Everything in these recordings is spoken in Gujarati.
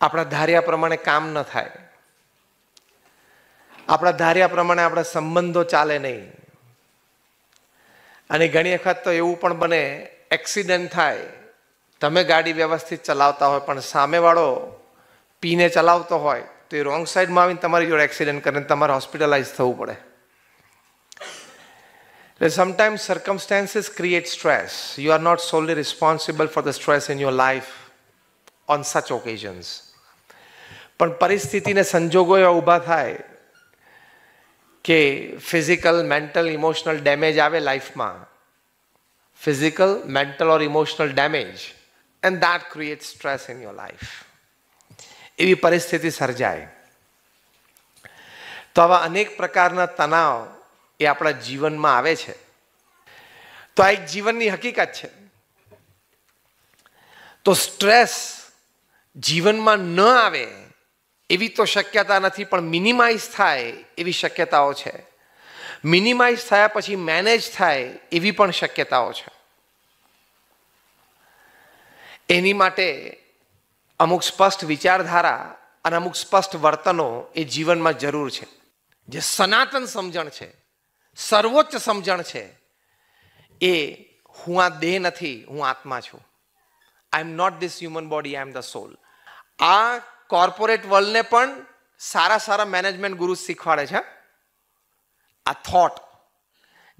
આપણા ધાર્યા પ્રમાણે કામ ન થાય આપણા ધાર્યા પ્રમાણે આપણા સંબંધો ચાલે નહીં અને ઘણી વખત તો એવું પણ બને એક્સિડન્ટ થાય તમે ગાડી વ્યવસ્થિત ચલાવતા હોય પણ સામેવાળો પીને ચલાવતો હોય તો એ રોંગ સાઈડમાં આવીને તમારી જોડે એક્સિડન્ટ કરીને તમારે હોસ્પિટલાઇઝ થવું પડે એટલે sometimes circumstances create stress. You are not solely responsible for the stress in your life on such occasions પણ પરિસ્થિતિને સંજોગો એવા ઊભા થાય કે ફિઝિકલ મેન્ટલ ઇમોશનલ ડેમેજ આવે લાઈફમાં physical mental or emotional damage and that create stress in your life એવી પરિસ્થિતિ સર્જાય તો આવા અનેક પ્રકારના તણાવ એ આપણા જીવનમાં આવે છે તો આ એક જીવનની હકીકત છે તો સ્ટ્રેસ જીવનમાં ન આવે એવી તો શક્યતા નથી પણ મિનિમાઇઝ થાય એવી શક્યતાઓ છે મિનિમાઇઝ થયા પછી મેનેજ થાય એવી પણ શક્યતાઓ છે એની માટે અમુક સ્પષ્ટ વિચારધારા અને અમુક સ્પષ્ટ વર્તનો એ જીવનમાં જરૂર છે જે સનાતન સમજણ છે સર્વોચ્ચ સમજણ છે એ હું આ દેહ નથી હું આત્મા છું I am not this human body I am the soul આ કોર્પોરેટ વર્લ્ડને પણ સારા સારા મેનેજમેન્ટ ગુરુ શીખવાડે છે આ થોટ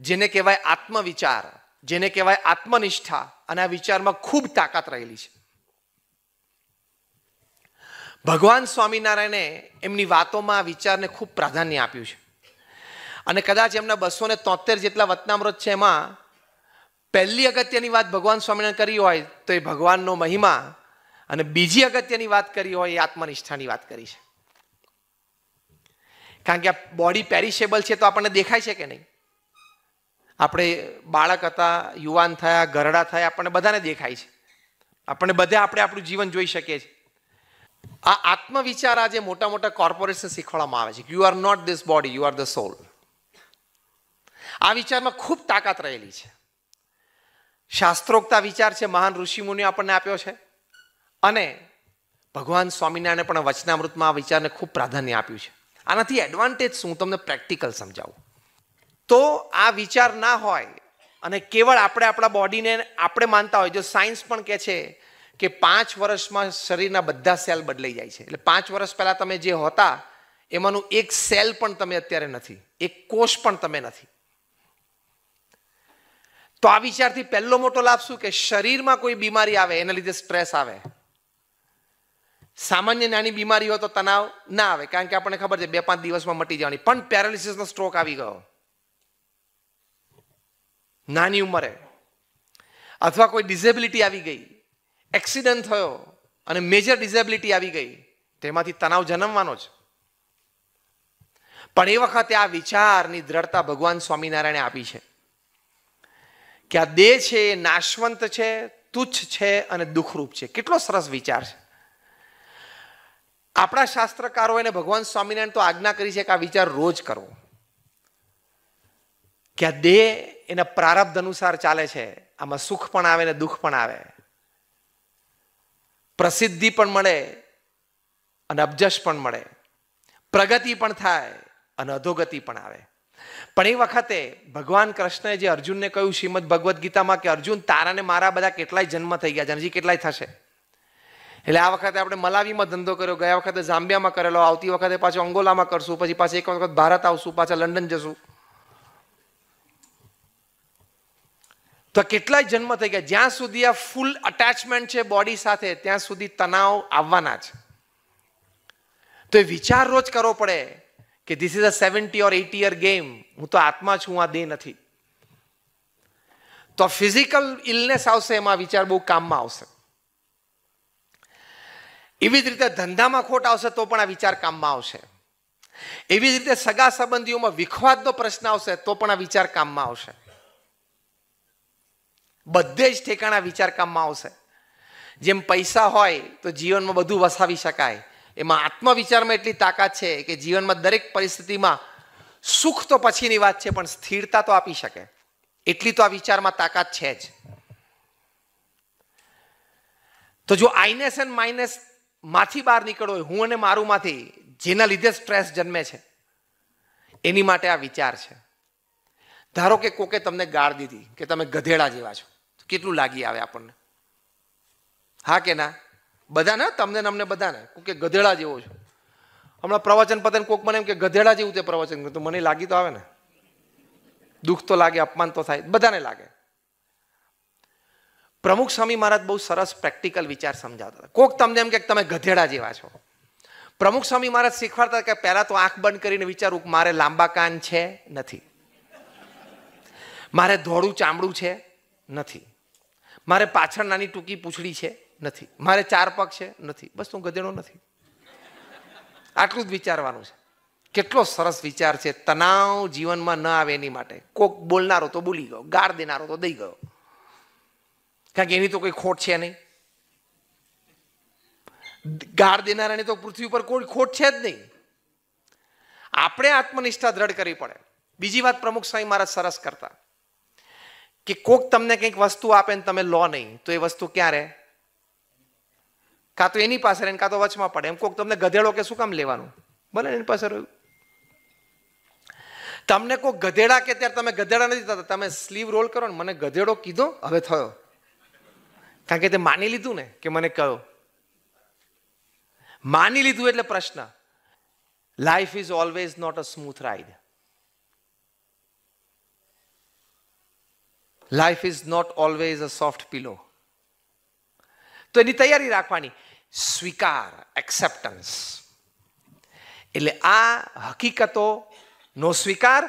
જેને કહેવાય આત્મવિચાર જેને કહેવાય આત્મનિષ્ઠા અને આ વિચારમાં ખૂબ તાકાત રહેલી છે ભગવાન સ્વામિનારાયણે એમની વાતોમાં આ વિચારને ખૂબ પ્રાધાન્ય આપ્યું છે અને કદાચ એમના બસો ને તોતેર જેટલા વતનામૃત છે એમાં પહેલી અગત્યની વાત ભગવાન સ્વામિનારાયણ કરી હોય તો એ ભગવાનનો મહિમા અને બીજી અગત્યની વાત કરી હોય એ આત્મનિષ્ઠાની વાત કરી છે કારણ કે આ બોડી પેરિશેબલ છે તો આપણને દેખાય છે કે નહીં આપણે બાળક હતા યુવાન થયા ઘરડા થયા આપણને બધાને દેખાય છે આપણને બધે આપણે આપણું જીવન જોઈ શકીએ છીએ આ આત્મવિચાર આજે મોટા મોટા કોર્પોરેશન શીખવાડવામાં આવે છે you are not this body you are the soul આ વિચારમાં ખૂબ તાકાત રહેલી છે શાસ્ત્રોક્તા વિચાર છે મહાન ઋષિ મુનિ આપણને આપ્યો છે અને ભગવાન સ્વામિનારાયણે પણ વચનામૃતમાં આ વિચારને ખૂબ પ્રાધાન્ય આપ્યું છે આનાથી એડવાન્ટેજ શું તમને પ્રેક્ટિકલ સમજાવું તો આ વિચાર ના હોય અને કેવળ આપણે આપણા બોડીને આપણે માનતા હોય જો સાયન્સ પણ કહે છે કે પાંચ વર્ષમાં શરીરના બધા સેલ બદલાઈ જાય છે એટલે પાંચ વર્ષ પહેલાં તમે જે હતા એમાંનું એક સેલ પણ તમે અત્યારે નથી એક કોષ પણ તમે નથી તો આ વિચારથી પહેલો મોટો લાભ શું કે શરીરમાં કોઈ બીમારી આવે એના લીધે સ્ટ્રેસ આવે સામાન્ય નાની બીમારી હોય તો તણાવ ના આવે કારણ કે આપણને ખબર છે બે પાંચ દિવસમાં મટી જવાની પણ પેરાલિસિસનો સ્ટ્રોક આવી ગયો નાની ઉંમરે અથવા કોઈ ડિઝેબિલિટી આવી ગઈ એક્સિડન્ટ થયો અને મેજર ડિઝેબિલિટી આવી ગઈ તેમાંથી તણાવ જન્મવાનો છે પણ એ વખતે આ વિચારની દ્રઢતા ભગવાન સ્વામિનારાયણે આપી છે કે આ દેહ છે એ નાશવંત છે તુચ્છ છે અને દુઃખરૂપ છે કેટલો સરસ વિચાર છે આપણા શાસ્ત્રકારો એને ભગવાન સ્વામિનારાયણ તો આજ્ઞા કરી છે કે આ વિચાર રોજ કરવો કે આ દેહ એના પ્રારબ્ધ અનુસાર ચાલે છે આમાં સુખ પણ આવે ને દુઃખ પણ આવે પ્રસિદ્ધિ પણ મળે અને અબજશ પણ મળે પ્રગતિ પણ થાય અને અધોગતિ પણ આવે પણ એ વખતે ભગવાન કૃષ્ણએ જે અર્જુનને કહ્યું શ્રીમદ ભગવદ્ ગીતામાં કે અર્જુન તારાને મારા બધા કેટલાય જન્મ થઈ ગયા છે હજી કેટલાય થશે એટલે આ વખતે આપણે મલાવીમાં ધંધો કર્યો ગયા વખતે ઝામ્બિયામાં કરેલો આવતી વખતે પાછું અંગોલામાં કરશું પછી પાછી એક વખત ભારત આવશું પાછા લંડન જશું તો કેટલાય જન્મ થઈ ગયા જ્યાં સુધી આ ફૂલ અટેચમેન્ટ છે બોડી સાથે ત્યાં સુધી તણાવ આવવાના છે તો એ વિચાર રોજ કરવો પડે કે this is a seventy or eighty year game હું તો આત્મા છું આ દેહ નથી તો ફિઝિકલ ઇલનેસ આવશે એમાં વિચાર બહુ કામમાં આવશે એવી જ રીતે ધંધામાં ખોટ આવશે તો પણ આ વિચાર કામમાં આવશે એવી જ રીતે સગા સંબંધીઓમાં વિખવાદનો પ્રશ્ન આવશે તો પણ આ વિચાર કામમાં આવશે બધે જ ઠેકાણા વિચાર કામમાં આવશે જેમ પૈસા હોય તો જીવનમાં બધું વસાવી શકાય એમાં આત્મવિચારમાં એટલી તાકાત છે કે જીવનમાં દરેક પરિસ્થિતિમાં સુખ તો પછીની વાત છે પણ સ્થિરતા તો આપી શકે એટલી તો આ વિચારમાં તાકાત છે જ તો જો આઈનેસ એન્ડ માઇનસ માથી બહાર નીકળો હું અને મારું માથી જેના લીધે સ્ટ્રેસ જન્મે છે એની માટે આ વિચાર છે ધારો કે કોકે તમને ગાળ દીધી કે તમે ગધેડા જેવા છો કેટલું લાગી આવે આપણને હા કે ના બધાને તમને અમને બધાને કે ગધેડા જેવો છો હમણાં પ્રવચન પતન કોક મને એમ કે ગધેડા જેવું તે પ્રવચન તો મને લાગી તો આવે ને દુઃખ તો લાગે અપમાન તો થાય બધાને લાગે પ્રમુખ સ્વામી મહારાજ બહુ સરસ પ્રેક્ટિકલ વિચાર સમજાવતા હતા કોક તમને એમ કે તમે ગધેડા જેવા છો પ્રમુખ સ્વામી મહારાજ શીખવાડતા કે પહેલાં તો આંખ બંધ કરીને વિચારું મારે લાંબા કાન છે નથી મારે ધોળું ચામડું છે નથી મારે પાછળ નાની ટૂંકી પૂછડી છે નથી મારે ચાર પગ છે નથી બસ હું ગધેડો નથી આટલું જ વિચારવાનું છે કેટલો સરસ વિચાર છે તણાવ જીવનમાં ન આવે એની માટે કોક બોલનારો તો બોલી ગયો ગાળ દેનારો તો દઈ ગયો કારણ કે એની તો કોઈ ખોટ છે નહીં ગાળ દેનારાની તો પૃથ્વી પર કોઈ ખોટ છે જ નહીં આપણે આત્મનિષ્ઠા દ્રઢ કરવી પડે બીજી વાત પ્રમુખ સ્વામી મહારાજ સરસ કરતા કે કોક તમને કંઈક વસ્તુ આપે ને તમે લો નહીં તો એ વસ્તુ ક્યાં રહે કાં તો એની પાસે રહે કાં તો વચમાં પડે એમ કોક તમને ગધેડો કે શું કામ લેવાનું ભલે એની પાસે રહ્યું તમને કોઈ ગધેડા કે ત્યારે તમે ગધેડા નથી થતા તમે સ્લીવ રોલ કરો ને મને ગધેડો કીધો હવે થયો કારણ કે તે માની લીધું ને કે મને કહો માની લીધું એટલે પ્રશ્ન life is always not a smooth ride life is not always a soft pillow તો એની તૈયારી રાખવાની સ્વીકાર એક્સેપ્ટન્સ એટલે આ હકીકતો નો સ્વીકાર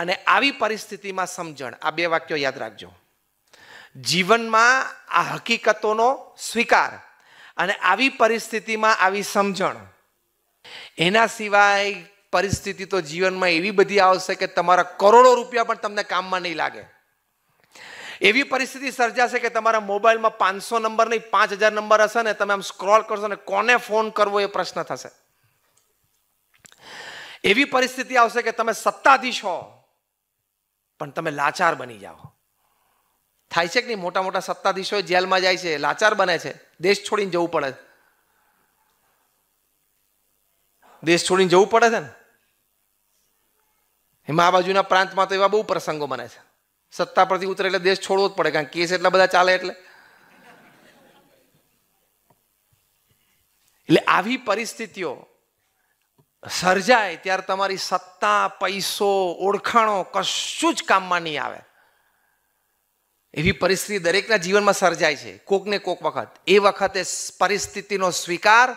અને આવી પરિસ્થિતિમાં સમજણ આ બે વાક્યો યાદ રાખજો જીવનમાં આ હકીકતોનો સ્વીકાર અને આવી પરિસ્થિતિમાં આવી સમજણ એના સિવાય પરિસ્થિતિ તો જીવનમાં એવી બધી આવશે કે તમારા કરોડો રૂપિયા પણ તમને કામમાં નહીં લાગે એવી પરિસ્થિતિ સર્જાશે કે તમારા મોબાઈલમાં પાંચસો નંબર નહીં પાંચ હજાર નંબર હશે ને તમે આમ સ્ક્રોલ કરશો ને કોને ફોન કરવો એ પ્રશ્ન થશે એવી પરિસ્થિતિ આવશે કે તમે સત્તાધીશ હો પણ તમે લાચાર બની જાઓ થાય છે કે નહીં મોટા મોટા સત્તાધીશો જેલમાં જાય છે લાચાર બને છે દેશ છોડીને જવું પડે દેશ છોડીને જવું પડે છે ને એમાં આ બાજુના પ્રાંતમાં તો એવા બહુ પ્રસંગો બને છે સત્તા પરથી ઉતરે એટલે દેશ છોડવો જ પડે કારણ કેસ એટલા બધા ચાલે એટલે એટલે આવી પરિસ્થિતિઓ સર્જાય ત્યારે તમારી સત્તા પૈસો ઓળખાણો કશું જ કામમાં નહીં આવે એવી પરિસ્થિતિ દરેકના જીવનમાં સર્જાય છે કોકને કોક વખત એ વખતે પરિસ્થિતિનો સ્વીકાર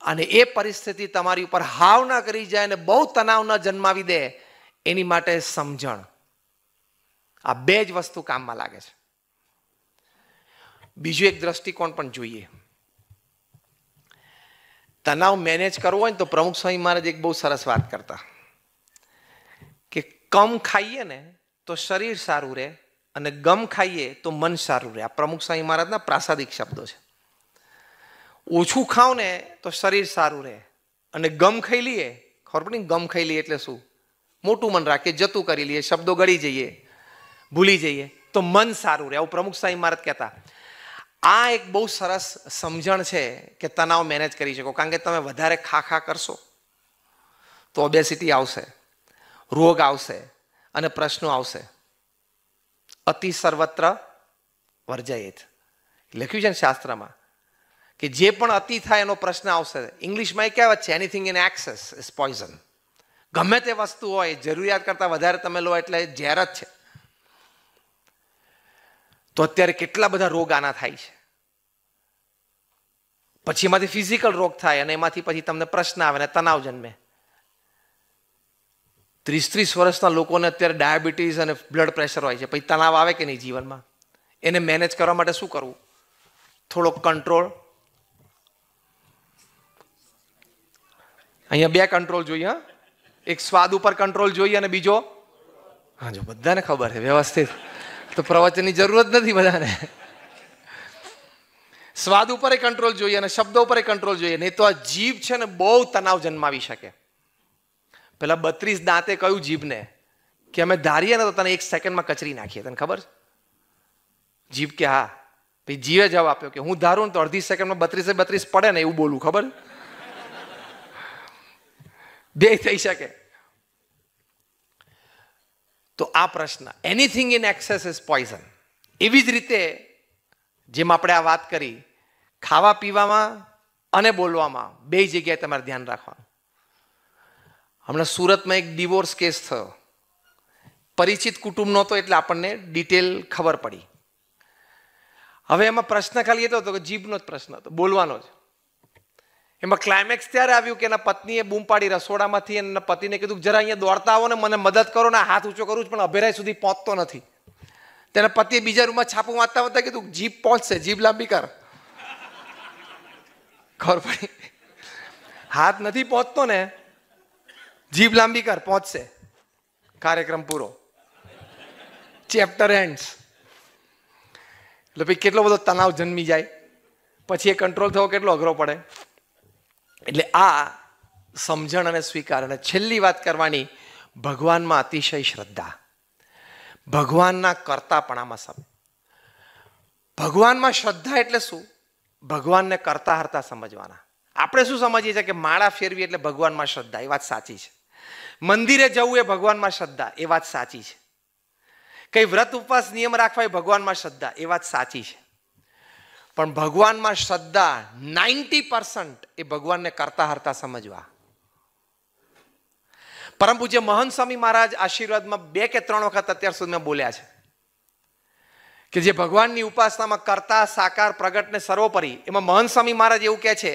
અને એ પરિસ્થિતિ તમારી ઉપર હાવ ના કરી જાય અને બહુ તણાવ ન જન્માવી દે એની માટે સમજણ આ બે જ વસ્તુ કામમાં લાગે છે બીજું એક દ્રષ્ટિકોણ પણ જોઈએ તણાવ મેનેજ કરવો હોય ને તો પ્રમુખ સ્વામી મહારાજ એક બહુ સરસ વાત કરતા કે કમ ખાઈએ ને તો શરીર સારું રહે અને ગમ ખાઈએ તો મન સારું રહે આ પ્રમુખ સ્વામી મહારાજના પ્રાસાદિક શબ્દો છે ઓછું ખાઓ ને તો શરીર સારું રહે અને ગમ ખાઈ લઈએ ખબર પડી ગમ ખાઈ લઈએ એટલે શું મોટું મન રાખીએ જતું કરી લઈએ શબ્દો ગળી જઈએ ભૂલી જઈએ તો મન સારું રહે આવું પ્રમુખ સ્વામી મહારાજ કહેતા આ એક બહુ સરસ સમજણ છે કે તનાવ મેનેજ કરી શકો કારણ કે તમે વધારે ખા ખા કરશો તો ઓબેસિટી આવશે રોગ આવશે અને પ્રશ્નો આવશે અતિ સર્વત્ર વર્જયેત લખ્યું છે ને શાસ્ત્રમાં કે જે પણ અતિ થાય એનો પ્રશ્ન આવશે ઇંગ્લિશમાં એ કહેવત છે anything in excess is poison ગમે તે વસ્તુ હોય જરૂરિયાત કરતાં વધારે તમે લો એટલે ઝેર જ છે તો અત્યારે કેટલા બધા રોગ આના થાય છે પછી એમાંથી ફિઝિકલ રોગ થાય અને એમાંથી પછી તમને પ્રશ્ન આવે ને તણાવ જન્મે ત્રીસ ત્રીસ વર્ષના લોકોને અત્યારે ડાયાબિટીસ અને બ્લડ પ્રેશર હોય છે પછી તણાવ આવે કે નહીં જીવનમાં એને મેનેજ કરવા માટે શું કરવું થોડોક કંટ્રોલ અહીંયા બે કંટ્રોલ જોઈએ હા એક સ્વાદ ઉપર કંટ્રોલ જોઈએ અને બીજો હા જો બધાને ખબર છે વ્યવસ્થિત તો પ્રવચનની જરૂર જ નથી બધાને સ્વાદ ઉપર કંટ્રોલ જોઈએ અને શબ્દો ઉપર કંટ્રોલ જોઈએ નહીં તો આ જીભ છે ને બહુ તણાવ જન્માવી શકે પેલા બત્રીસ દાંતે કહ્યું જીભને કે અમે ધારીએ ને તો તને એક સેકન્ડમાં કચરી નાખીએ તને ખબર જીભ કે હા પછી જીવે જવાબ આપ્યો કે હું ધારું ને તો અડધી સેકન્ડમાં બત્રીસે બત્રીસ પડે ને એવું બોલું ખબર બે થઈ શકે તો આ પ્રશ્ન anything in excess is poison એવી જ રીતે જેમ આપણે આ વાત કરી ખાવા પીવામાં અને બોલવામાં બે જગ્યાએ તમારે ધ્યાન રાખવાનું હમણાં સુરતમાં એક ડિવોર્સ કેસ થયો પરિચિત કુટુંબ નહોતો એટલે આપણને ડિટેલ ખબર પડી હવે એમાં પ્રશ્ન ખાલી એટલો હતો કે જીભનો જ પ્રશ્ન હતો બોલવાનો જ એમાં ક્લાઇમેક્સ ત્યારે આવ્યું કે એના પત્નીએ બૂમ પાડી રસોડામાંથી એના પતિને કીધું જરા અહીંયા દોડતા આવો ને મને મદદ કરો ને હાથ ઊંચો કરું છું પણ અભેરાય સુધી પહોંચતો નથી તેના પતિએ બીજા રૂમમાં છાપું વાંચતા વાંચતા કીધું જીભ પહોંચશે જીભ લાંબી કર ખબર પડી હાથ નથી પહોંચતો ને જીભ લાંબી કર પહોંચશે કાર્યક્રમ પૂરો ચેપ્ટર એન્ડ્સ એટલે ભાઈ કેટલો બધો તણાવ જન્મી જાય પછી એ કંટ્રોલ થવો કેટલો અઘરો પડે એટલે આ સમજણ અને સ્વીકાર અને છેલ્લી વાત કરવાની ભગવાનમાં અતિશય શ્રદ્ધા ભગવાનના કરતાપણામાં સમ ભગવાનમાં શ્રદ્ધા એટલે શું ભગવાનને કરતા હરતા સમજવાના આપણે શું સમજીએ છીએ કે માળા ફેરવી એટલે ભગવાનમાં શ્રદ્ધા એ વાત સાચી છે મંદિરે જવું એ ભગવાનમાં શ્રદ્ધા એ વાત સાચી છે કઈ વ્રત ઉપવાસ નિયમ રાખવા એ ભગવાનમાં શ્રદ્ધા એ વાત સાચી છે પણ ભગવાનમાં શ્રદ્ધા નાઇન્ટી પર્સન્ટ એ ભગવાનને કરતા હરતા સમજવા પરમ પૂજ્ય મહંત સ્વામી મહારાજ આશીર્વાદમાં બે કે ત્રણ વખત અત્યાર સુધી મેં બોલ્યા છે કે જે ભગવાનની ઉપાસનામાં કરતા સાકાર પ્રગટને સર્વોપરી એમાં મહંત સ્વામી મહારાજ એવું કહે છે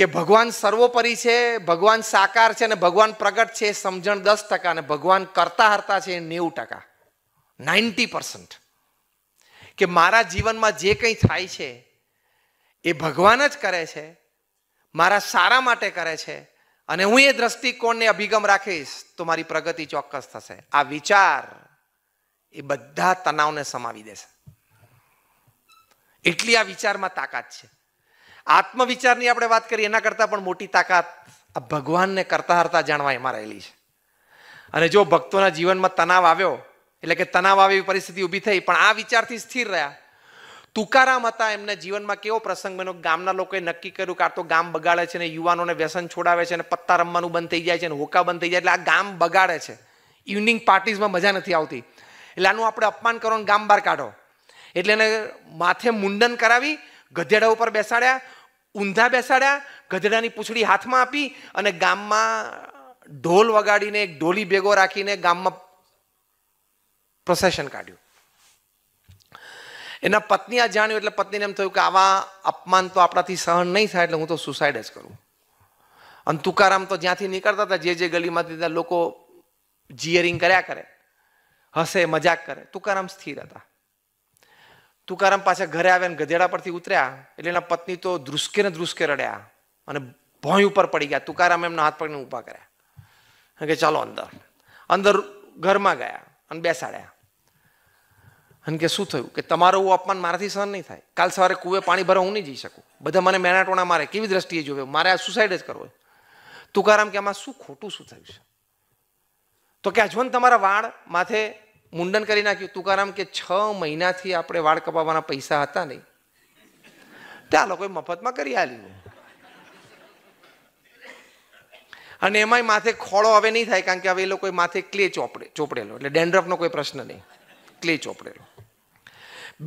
કે ભગવાન સર્વોપરી છે ભગવાન સાકાર છે અને ભગવાન પ્રગટ છે સમજણ દસ ટકા અને ભગવાન કરતા હરતા છે નેવું ટકા નાઇન્ટી પર્સન્ટ કે મારા જીવનમાં જે કંઈ થાય છે એ ભગવાન જ કરે છે મારા સારા માટે કરે છે અને હું એ દ્રષ્ટિકોણને અભિગમ રાખીશ તો મારી પ્રગતિ ચોક્કસ થશે આ વિચાર એ બધા તણાવને સમાવી દેશે એટલી આ વિચારમાં તાકાત છે આત્મવિચારની આપણે વાત કરીએ એના કરતાં પણ મોટી તાકાત આ ભગવાનને કરતા હરતા જાણવા એમાં રહેલી છે અને જો ભક્તોના જીવનમાં તણાવ આવ્યો એટલે કે તણાવ આવી પરિસ્થિતિ ઊભી થઈ પણ આ વિચારથી સ્થિર રહ્યા તુકારામ હતા એમને જીવનમાં કેવો પ્રસંગ બન્યો ગામના લોકોએ નક્કી કર્યું કાં તો ગામ બગાડે છે ને યુવાનોને વ્યસન છોડાવે છે ને પત્તા રમવાનું બંધ થઈ જાય છે ને હોકા બંધ થઈ જાય એટલે આ ગામ બગાડે છે ઇવનિંગ પાર્ટીઝમાં મજા નથી આવતી એટલે આનું આપણે અપમાન કરો ને ગામ બહાર કાઢો એટલે એને માથે મુંડન કરાવી ગધેડા ઉપર બેસાડ્યા ઊંધા બેસાડ્યા ગધેડાની પૂછડી હાથમાં આપી અને ગામમાં ઢોલ વગાડીને એક ઢોલી ભેગો રાખીને ગામમાં પ્રોસેશન કાઢ્યું એના પત્ની આ જાણ્યું એટલે પત્નીને એમ થયું કે આવા અપમાન તો આપણાથી સહન નહીં થાય એટલે હું તો સુસાઇડ જ કરું અને તુકારામ તો જ્યાંથી નીકળતા હતા જે જે ગલીમાંથી ત્યાં લોકો જીયરિંગ કર્યા કરે હસે મજાક કરે તુકારામ સ્થિર હતા તુકારામ પાછા ઘરે આવ્યા અને ગધેડા પરથી ઉતર્યા એટલે એના પત્ની તો ધ્રુસકે ને ધ્રુસકે રડ્યા અને ભોય ઉપર પડી ગયા તુકારામ એમના હાથ પગને ઊભા કર્યા કે ચાલો અંદર અંદર ઘરમાં ગયા અને બેસાડ્યા અને કે શું થયું કે તમારું અપમાન મારાથી સહન નહીં થાય કાલ સવારે કુવે પાણી ભરવા હું નહીં જઈ શકું બધા મને મેનાટોણા મારે કેવી દ્રષ્ટિએ જોવે મારે આ સુસાઇડ જ કરવો તુકારામ કે આમાં શું ખોટું શું થયું છે તો કે અજવન તમારા વાળ માથે મુંડન કરી નાખ્યું તુકારામ કે છ મહિનાથી આપણે વાળ કપાવવાના પૈસા હતા નહીં તે આ લોકોએ મફતમાં કરી આલ્યું અને એમાંય માથે ખોળો હવે નહીં થાય કારણ કે હવે એ લોકોએ માથે ક્લે ચોપડે ચોપડેલો એટલે ડેન્ડ્રફનો કોઈ પ્રશ્ન નહીં ક્લે ચોપડેલો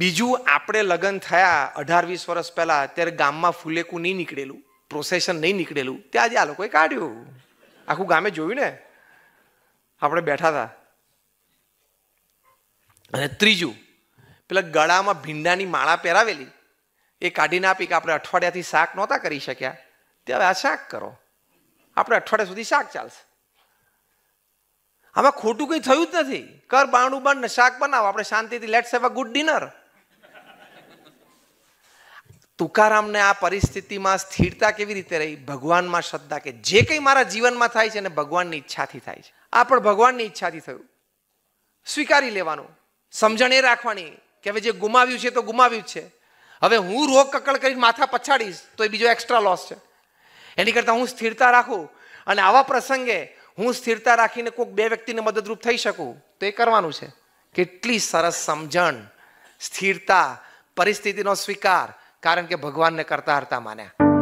બીજું આપણે લગ્ન થયા અઢાર વીસ વર્ષ પહેલાં ત્યારે ગામમાં ફુલેકું નહીં નીકળેલું પ્રોસેશન નહીં નીકળેલું ત્યાં જ આ લોકોએ કાઢ્યું આખું ગામે જોયું ને આપણે બેઠા હતા અને ત્રીજું પેલા ગળામાં ભીંડાની માળા પહેરાવેલી એ કાઢીને આપી કે આપણે અઠવાડિયાથી શાક નહોતા કરી શક્યા ત્યારે આ શાક કરો આપણે અઠવાડિયા સુધી શાક ચાલશે આમાં ખોટું કંઈ થયું જ નથી કર બાણું બંધ શાક બનાવો આપણે શાંતિથી let's have a good dinner તુકારામને આ પરિસ્થિતિમાં સ્થિરતા કેવી રીતે રહી ભગવાનમાં શ્રદ્ધા કે જે કંઈ મારા જીવનમાં થાય છે ને ભગવાનની ઈચ્છાથી થાય છે આ પણ ભગવાનની ઈચ્છાથી થયું સ્વીકારી લેવાનું સમજણ એ રાખવાની કે હવે જે ગુમાવ્યું છે તો ગુમાવ્યું છે હવે હું રોગ કકડ કરી માથા પછાડીશ તો એ બીજો એક્સ્ટ્રા લોસ છે એની કરતાં હું સ્થિરતા રાખું અને આવા પ્રસંગે હું સ્થિરતા રાખીને કોઈક બે વ્યક્તિને મદદરૂપ થઈ શકું તો એ કરવાનું છે કેટલી સરસ સમજણ સ્થિરતા પરિસ્થિતિનો સ્વીકાર કારણ કે ભગવાનને કરતા હરતા માન્યા